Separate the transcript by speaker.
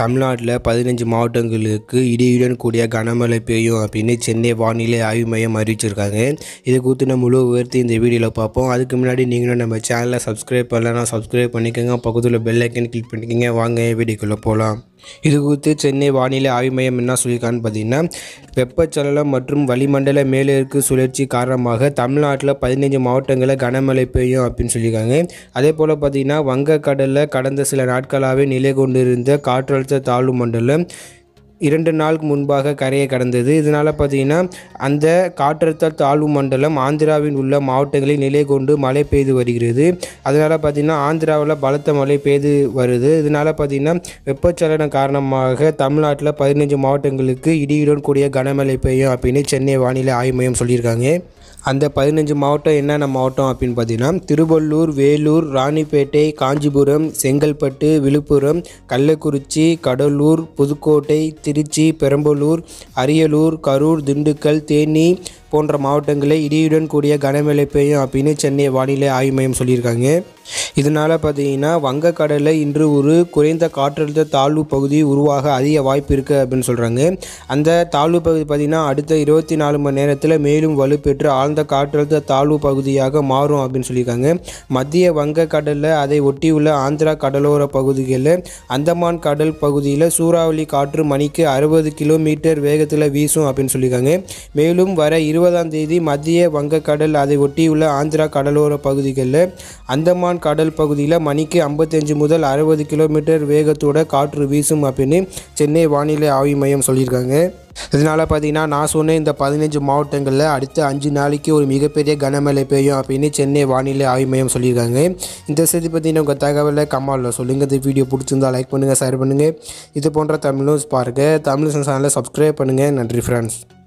Speaker 1: தமிழ்நாட்டில் பதினஞ்சு மாவட்டங்களுக்கு இடியுடன் கூடிய கனமழை பெய்யும் அப்படின்னு சென்னை வானிலை ஆய்வு மையம் அறிவிச்சிருக்காங்க இது குறித்து நம்ம முழு உயர்த்தி இந்த வீடியோவில் பார்ப்போம் அதுக்கு முன்னாடி நீங்களும் நம்ம சேனலை சப்ஸ்கிரைப் பண்ணலாம் சப்ஸ்கிரைப் பண்ணிக்கோங்க பக்கத்தில் பெல் ஐக்கன் கிளிக் பண்ணிக்கோங்க வாங்க வீடியோக்குள்ளே போகலாம் இது குறித்து சென்னை வானிலை ஆய்வு மையம் என்ன சொல்லியிருக்கான்னு பார்த்தீங்கன்னா வெப்பச்சலனம் மற்றும் வளிமண்டல மேலேற்கு சுழற்சி காரணமாக தமிழ்நாட்டில் பதினஞ்சு மாவட்டங்களில் கனமழை பெய்யும் அப்படின்னு சொல்லியிருக்காங்க அதே போல் பார்த்திங்கன்னா வங்கக்கடலில் கடந்த சில நாட்களாகவே நிலை கொண்டிருந்த காற்றழுத்த தாழ்வு மண்டலம் இரண்டு நாளுக்கு முன்பாக கரையை கடந்தது இதனால் பார்த்தீங்கன்னா அந்த காற்றழுத்த தாழ்வு மண்டலம் ஆந்திராவில் உள்ள மாவட்டங்களில் நிலை கொண்டு மழை பெய்து வருகிறது அதனால் பார்த்திங்கன்னா ஆந்திராவில் பலத்த மழை பெய்து வருது இதனால் பார்த்திங்கன்னா வெப்பச்சலனம் காரணமாக தமிழ்நாட்டில் பதினஞ்சு மாவட்டங்களுக்கு இடியுடன் கூடிய கனமழை பெய்யும் அப்படின்னு சென்னை வானிலை ஆய்வு மையம் சொல்லியிருக்காங்க அந்த பதினஞ்சு மாவட்டம் என்னென்ன மாவட்டம் அப்படின்னு பார்த்தீங்கன்னா திருவள்ளூர் வேலூர் ராணிப்பேட்டை காஞ்சிபுரம் செங்கல்பட்டு விழுப்புரம் கள்ளக்குறிச்சி கடலூர் புதுக்கோட்டை திருச்சி பெரம்பலூர் அரியலூர் கரூர் திண்டுக்கல் தேனி போன்ற மாவட்டங்களை இடியுடன் கூடிய கனமழை பெய்யும் அப்படின்னு சென்னை வானிலை ஆய்வு மையம் சொல்லியிருக்காங்க இதனால் பார்த்தீங்கன்னா வங்கக்கடலில் இன்று ஒரு குறைந்த காற்றழுத்த தாழ்வு பகுதி உருவாக அதிக வாய்ப்பு இருக்குது அப்படின்னு சொல்கிறாங்க அந்த தாழ்வு பகுதி பார்த்திங்கன்னா அடுத்த இருபத்தி நாலு மணி நேரத்தில் மேலும் வலுப்பெற்று ஆழ்ந்த காற்றழுத்த தாழ்வு பகுதியாக மாறும் அப்படின்னு சொல்லியிருக்காங்க மத்திய வங்கக்கடலில் அதை ஒட்டியுள்ள ஆந்திரா கடலோர பகுதிகளில் அந்தமான் கடல் பகுதியில் சூறாவளி காற்று மணிக்கு அறுபது கிலோமீட்டர் வேகத்தில் வீசும் அப்படின்னு சொல்லியிருக்காங்க மேலும் வர இருபதாம் தேதி மத்திய வங்கக்கடல் அதை ஒட்டியுள்ள ஆந்திரா கடலோர பகுதிகளில் அந்தமான் கடல் கடல் பகுதியில் மணிக்கு ஐம்பத்தஞ்சு முதல் அறுபது கிலோமீட்டர் வேகத்தோட காற்று வீசும் அப்படின்னு சென்னை வானிலை ஆய்வு மையம் சொல்லியிருக்காங்க இதனால் பார்த்தீங்கன்னா நான் சொன்ன இந்த பதினஞ்சு மாவட்டங்களில் அடுத்த அஞ்சு நாளைக்கு ஒரு மிகப்பெரிய கனமழை பெய்யும் அப்படின்னு சென்னை வானிலை ஆய்வு மையம் சொல்லியிருக்காங்க இந்த செய்தி பார்த்தீங்கன்னா உங்கள் தகவலை கமாலில் சொல்லுங்கள் இந்த வீடியோ பிடிச்சிருந்தால் லைக் பண்ணுங்கள் ஷேர் பண்ணுங்கள் இது போன்ற தமிழ் நியூஸ் பாருங்கள் தமிழ் சேனலை சப்ஸ்கிரைப் பண்ணுங்கள் நன்றி ஃப்ரெண்ட்ஸ்